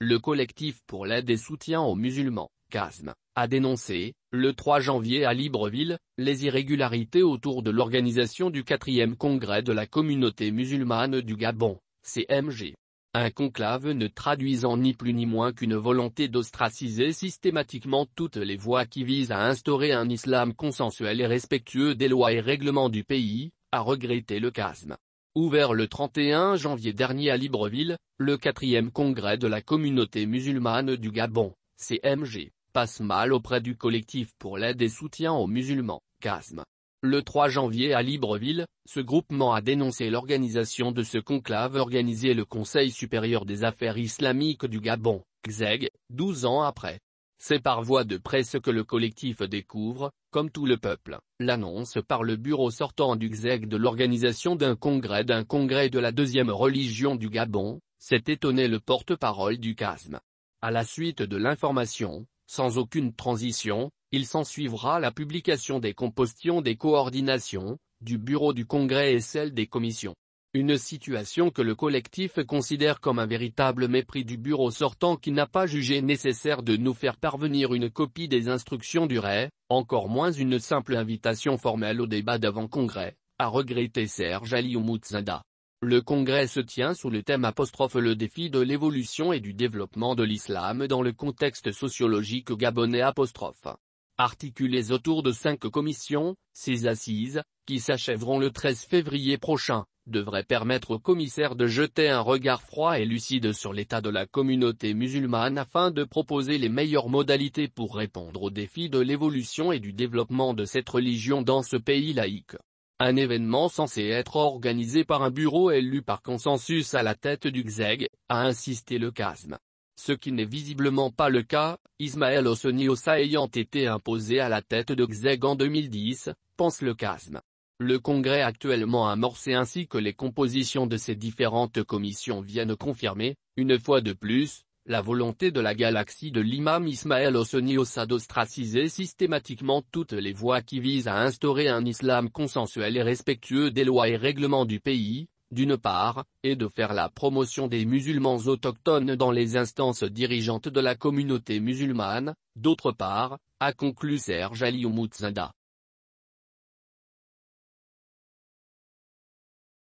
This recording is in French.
Le collectif pour l'aide et soutien aux musulmans, CASM, a dénoncé, le 3 janvier à Libreville, les irrégularités autour de l'organisation du 4e congrès de la communauté musulmane du Gabon, CMG. Un conclave ne traduisant ni plus ni moins qu'une volonté d'ostraciser systématiquement toutes les voies qui visent à instaurer un islam consensuel et respectueux des lois et règlements du pays, a regretté le CASM. Ouvert le 31 janvier dernier à Libreville, le quatrième congrès de la communauté musulmane du Gabon, CMG, passe mal auprès du collectif pour l'aide et soutien aux musulmans, CASM. Le 3 janvier à Libreville, ce groupement a dénoncé l'organisation de ce conclave organisé le Conseil supérieur des affaires islamiques du Gabon, XEG, 12 ans après. C'est par voie de presse que le collectif découvre, comme tout le peuple, l'annonce par le bureau sortant du XEG e de l'organisation d'un congrès d'un congrès de la deuxième religion du Gabon, s'est étonné le porte-parole du CASM. À la suite de l'information, sans aucune transition, il s'ensuivra la publication des compostions des coordinations, du bureau du congrès et celle des commissions. Une situation que le collectif considère comme un véritable mépris du bureau sortant qui n'a pas jugé nécessaire de nous faire parvenir une copie des instructions du RAI, encore moins une simple invitation formelle au débat d'avant-congrès, a regretté Serge Alioumouzada. Le congrès se tient sous le thème apostrophe le défi de l'évolution et du développement de l'islam dans le contexte sociologique gabonais apostrophe. Articulés autour de cinq commissions, ces assises, qui s'achèveront le 13 février prochain, devraient permettre au commissaire de jeter un regard froid et lucide sur l'état de la communauté musulmane afin de proposer les meilleures modalités pour répondre aux défis de l'évolution et du développement de cette religion dans ce pays laïque. Un événement censé être organisé par un bureau élu par consensus à la tête du XEG, e a insisté le CASME ce qui n'est visiblement pas le cas, Ismaël Osa ayant été imposé à la tête de Zeg en 2010, pense le casme. Le congrès actuellement amorcé ainsi que les compositions de ces différentes commissions viennent confirmer, une fois de plus, la volonté de la galaxie de l'imam Ismaël Oseniosa d'ostraciser systématiquement toutes les voies qui visent à instaurer un islam consensuel et respectueux des lois et règlements du pays, d'une part, et de faire la promotion des musulmans autochtones dans les instances dirigeantes de la communauté musulmane, d'autre part, a conclu Serge Alioumoutzinda.